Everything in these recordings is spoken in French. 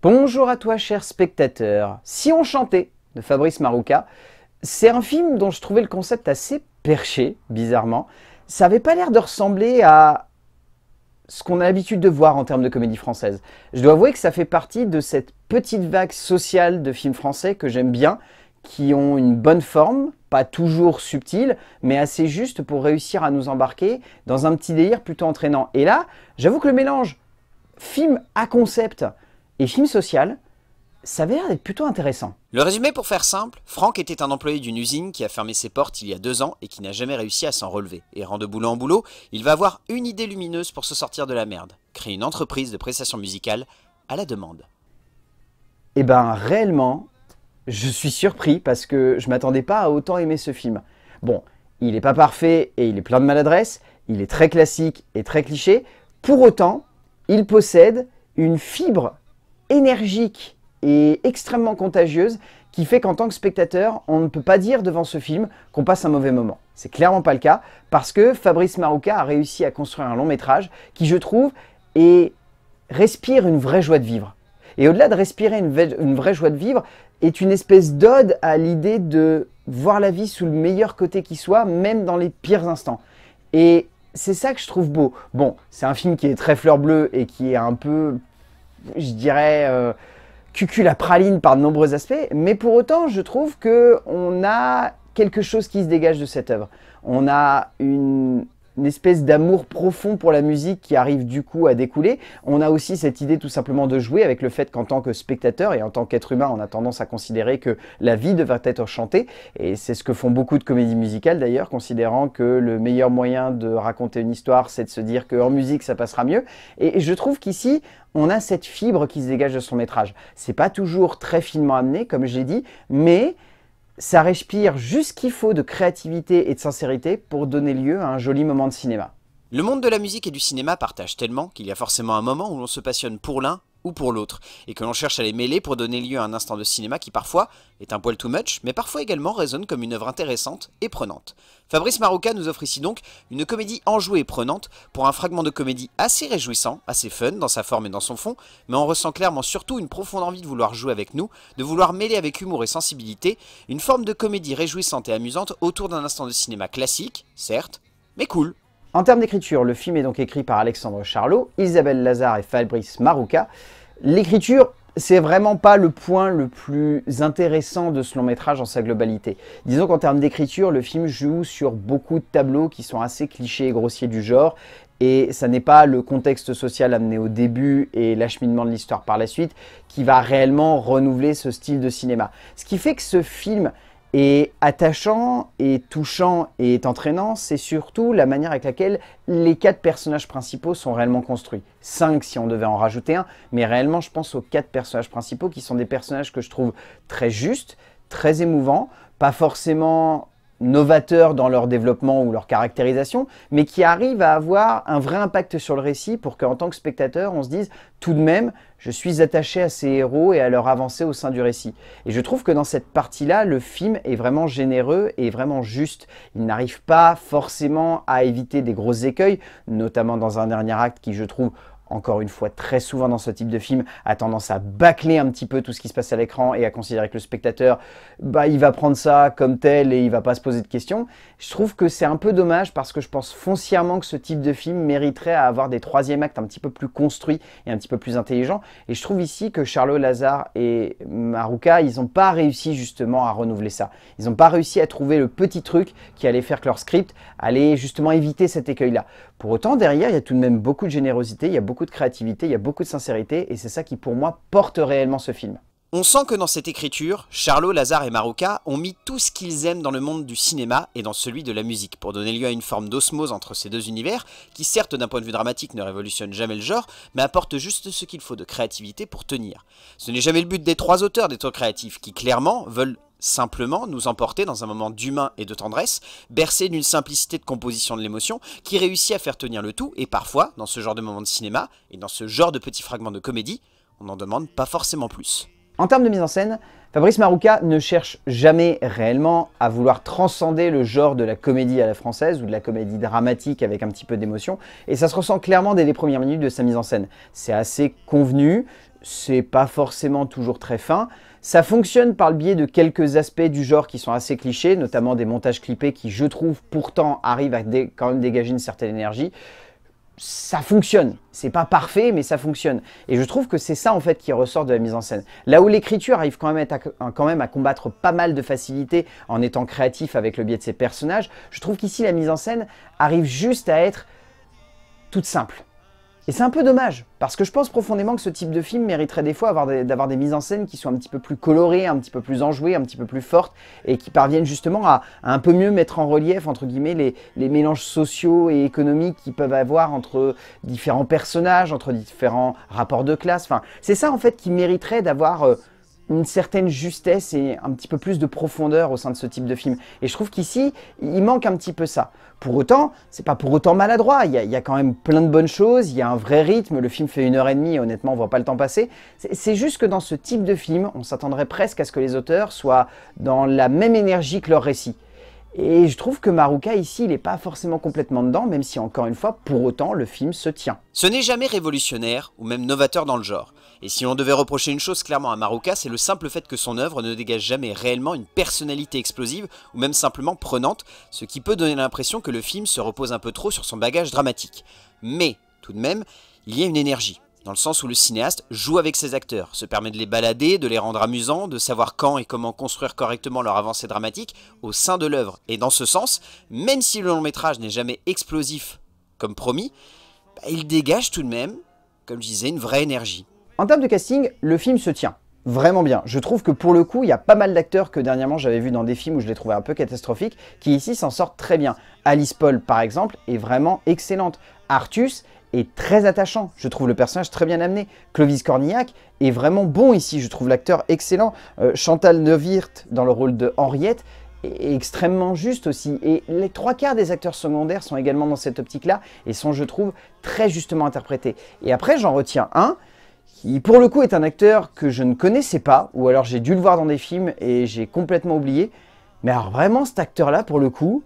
Bonjour à toi, cher spectateur. Si on chantait de Fabrice Marouka, c'est un film dont je trouvais le concept assez perché, bizarrement. Ça n'avait pas l'air de ressembler à ce qu'on a l'habitude de voir en termes de comédie française. Je dois avouer que ça fait partie de cette petite vague sociale de films français que j'aime bien, qui ont une bonne forme, pas toujours subtile, mais assez juste pour réussir à nous embarquer dans un petit délire plutôt entraînant. Et là, j'avoue que le mélange film à concept, et film social, ça a l'air d'être plutôt intéressant. Le résumé pour faire simple, Franck était un employé d'une usine qui a fermé ses portes il y a deux ans et qui n'a jamais réussi à s'en relever. rend de boulot en boulot, il va avoir une idée lumineuse pour se sortir de la merde. Créer une entreprise de prestations musicales à la demande. Eh ben réellement, je suis surpris parce que je m'attendais pas à autant aimer ce film. Bon, il n'est pas parfait et il est plein de maladresse, il est très classique et très cliché. Pour autant, il possède une fibre énergique et extrêmement contagieuse qui fait qu'en tant que spectateur, on ne peut pas dire devant ce film qu'on passe un mauvais moment. C'est clairement pas le cas parce que Fabrice Marouka a réussi à construire un long métrage qui, je trouve, est... respire une vraie joie de vivre. Et au-delà de respirer une, une vraie joie de vivre, est une espèce d'ode à l'idée de voir la vie sous le meilleur côté qui soit, même dans les pires instants. Et c'est ça que je trouve beau. Bon, c'est un film qui est très fleur bleue et qui est un peu je dirais, euh, cucul à praline par de nombreux aspects, mais pour autant, je trouve que on a quelque chose qui se dégage de cette œuvre. On a une une espèce d'amour profond pour la musique qui arrive du coup à découler. On a aussi cette idée tout simplement de jouer avec le fait qu'en tant que spectateur et en tant qu'être humain, on a tendance à considérer que la vie devrait être chantée. Et c'est ce que font beaucoup de comédies musicales d'ailleurs, considérant que le meilleur moyen de raconter une histoire, c'est de se dire qu'en musique, ça passera mieux. Et je trouve qu'ici, on a cette fibre qui se dégage de son métrage. C'est pas toujours très finement amené, comme j'ai dit, mais ça respire juste qu'il faut de créativité et de sincérité pour donner lieu à un joli moment de cinéma. Le monde de la musique et du cinéma partage tellement qu'il y a forcément un moment où l'on se passionne pour l'un ou pour l'autre, et que l'on cherche à les mêler pour donner lieu à un instant de cinéma qui parfois est un poil too much, mais parfois également résonne comme une œuvre intéressante et prenante. Fabrice Marouka nous offre ici donc une comédie enjouée et prenante pour un fragment de comédie assez réjouissant, assez fun dans sa forme et dans son fond, mais on ressent clairement surtout une profonde envie de vouloir jouer avec nous, de vouloir mêler avec humour et sensibilité une forme de comédie réjouissante et amusante autour d'un instant de cinéma classique, certes, mais cool. En termes d'écriture, le film est donc écrit par Alexandre Charlot, Isabelle Lazare et Fabrice Marouka. L'écriture, c'est vraiment pas le point le plus intéressant de ce long métrage en sa globalité. Disons qu'en termes d'écriture, le film joue sur beaucoup de tableaux qui sont assez clichés et grossiers du genre, et ça n'est pas le contexte social amené au début et l'acheminement de l'histoire par la suite qui va réellement renouveler ce style de cinéma. Ce qui fait que ce film et attachant, et touchant et entraînant, c'est surtout la manière avec laquelle les quatre personnages principaux sont réellement construits. Cinq si on devait en rajouter un, mais réellement je pense aux quatre personnages principaux qui sont des personnages que je trouve très justes, très émouvants, pas forcément novateurs dans leur développement ou leur caractérisation, mais qui arrivent à avoir un vrai impact sur le récit pour qu'en tant que spectateur, on se dise tout de même, je suis attaché à ces héros et à leur avancée au sein du récit. Et je trouve que dans cette partie-là, le film est vraiment généreux et vraiment juste. Il n'arrive pas forcément à éviter des gros écueils, notamment dans un dernier acte qui, je trouve, encore une fois très souvent dans ce type de film, a tendance à bâcler un petit peu tout ce qui se passe à l'écran et à considérer que le spectateur, bah, il va prendre ça comme tel et il va pas se poser de questions. Je trouve que c'est un peu dommage parce que je pense foncièrement que ce type de film mériterait à avoir des troisième actes un petit peu plus construits et un petit peu plus intelligents. Et je trouve ici que Charlot Lazare et Maruka, ils n'ont pas réussi justement à renouveler ça. Ils n'ont pas réussi à trouver le petit truc qui allait faire que leur script allait justement éviter cet écueil-là. Pour autant, derrière, il y a tout de même beaucoup de générosité, il y a beaucoup de créativité, il y a beaucoup de sincérité, et c'est ça qui pour moi porte réellement ce film. On sent que dans cette écriture, Charlot, Lazare et Maruka ont mis tout ce qu'ils aiment dans le monde du cinéma et dans celui de la musique, pour donner lieu à une forme d'osmose entre ces deux univers, qui certes d'un point de vue dramatique ne révolutionne jamais le genre, mais apporte juste ce qu'il faut de créativité pour tenir. Ce n'est jamais le but des trois auteurs d'être créatifs, qui clairement veulent simplement nous emporter dans un moment d'humain et de tendresse, bercé d'une simplicité de composition de l'émotion qui réussit à faire tenir le tout, et parfois, dans ce genre de moment de cinéma, et dans ce genre de petits fragments de comédie, on n'en demande pas forcément plus. En termes de mise en scène, Fabrice Marouka ne cherche jamais réellement à vouloir transcender le genre de la comédie à la française ou de la comédie dramatique avec un petit peu d'émotion, et ça se ressent clairement dès les premières minutes de sa mise en scène. C'est assez convenu, c'est pas forcément toujours très fin. Ça fonctionne par le biais de quelques aspects du genre qui sont assez clichés, notamment des montages clippés qui, je trouve, pourtant arrivent à quand même dégager une certaine énergie. Ça fonctionne. C'est pas parfait, mais ça fonctionne. Et je trouve que c'est ça, en fait, qui ressort de la mise en scène. Là où l'écriture arrive quand même, à, quand même à combattre pas mal de facilités en étant créatif avec le biais de ses personnages, je trouve qu'ici, la mise en scène arrive juste à être toute simple et c'est un peu dommage, parce que je pense profondément que ce type de film mériterait des fois d'avoir des, mises en scène qui soient un petit peu plus colorées, un petit peu plus enjouées, un petit peu plus fortes, et qui parviennent justement à, un peu mieux mettre en relief, entre guillemets, les, mélanges sociaux et économiques qu'ils peuvent avoir entre différents personnages, entre différents rapports de classe. Enfin, c'est ça en fait qui mériterait d'avoir... Euh, une certaine justesse et un petit peu plus de profondeur au sein de ce type de film. Et je trouve qu'ici, il manque un petit peu ça. Pour autant, c'est pas pour autant maladroit. Il y, a, quand même plein de bonnes choses, il y a un vrai rythme, le film fait une heure et demie, honnêtement, on voit pas le temps passer. C'est juste que dans ce type de film, on s'attendrait presque à ce que les auteurs soient dans la même énergie que leur récit. Et je trouve que Maruka ici, il n'est pas forcément complètement dedans, même si encore une fois, pour autant, le film se tient. Ce n'est jamais révolutionnaire ou même novateur dans le genre, et si l'on devait reprocher une chose clairement à Maruka, c'est le simple fait que son œuvre ne dégage jamais réellement une personnalité explosive ou même simplement prenante, ce qui peut donner l'impression que le film se repose un peu trop sur son bagage dramatique. Mais, tout de même, il y a une énergie, dans le sens où le cinéaste joue avec ses acteurs, se permet de les balader, de les rendre amusants, de savoir quand et comment construire correctement leur avancée dramatique au sein de l'œuvre. Et dans ce sens, même si le long métrage n'est jamais explosif comme promis, bah, il dégage tout de même, comme je disais, une vraie énergie. En termes de casting, le film se tient vraiment bien. Je trouve que pour le coup, il y a pas mal d'acteurs que dernièrement j'avais vu dans des films où je les trouvais un peu catastrophiques, qui ici s'en sortent très bien. Alice Paul, par exemple, est vraiment excellente. Artus est très attachant. Je trouve le personnage très bien amené. Clovis Cornillac est vraiment bon ici. Je trouve l'acteur excellent. Euh, Chantal Neuwirth, dans le rôle de Henriette, est extrêmement juste aussi. Et les trois quarts des acteurs secondaires sont également dans cette optique-là et sont, je trouve, très justement interprétés. Et après, j'en retiens un qui pour le coup est un acteur que je ne connaissais pas, ou alors j'ai dû le voir dans des films et j'ai complètement oublié. Mais alors vraiment cet acteur-là, pour le coup,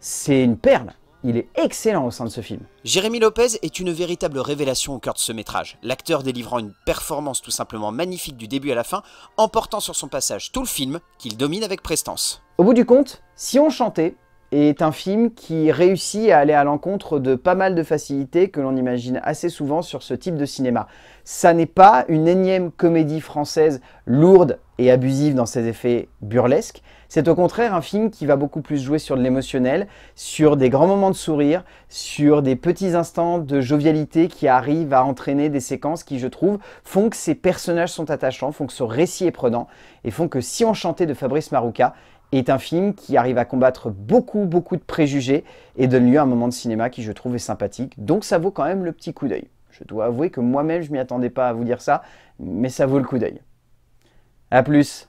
c'est une perle. Il est excellent au sein de ce film. Jérémy Lopez est une véritable révélation au cœur de ce métrage. L'acteur délivrant une performance tout simplement magnifique du début à la fin, emportant sur son passage tout le film qu'il domine avec prestance. Au bout du compte, si on chantait, est un film qui réussit à aller à l'encontre de pas mal de facilités que l'on imagine assez souvent sur ce type de cinéma. Ça n'est pas une énième comédie française lourde et abusive dans ses effets burlesques, c'est au contraire un film qui va beaucoup plus jouer sur de l'émotionnel, sur des grands moments de sourire, sur des petits instants de jovialité qui arrivent à entraîner des séquences qui, je trouve, font que ces personnages sont attachants, font que ce récit est prenant, et font que si on chantait de Fabrice Marouka, est un film qui arrive à combattre beaucoup, beaucoup de préjugés et donne lieu à un moment de cinéma qui, je trouve, est sympathique. Donc ça vaut quand même le petit coup d'œil. Je dois avouer que moi-même, je m'y attendais pas à vous dire ça, mais ça vaut le coup d'œil. A plus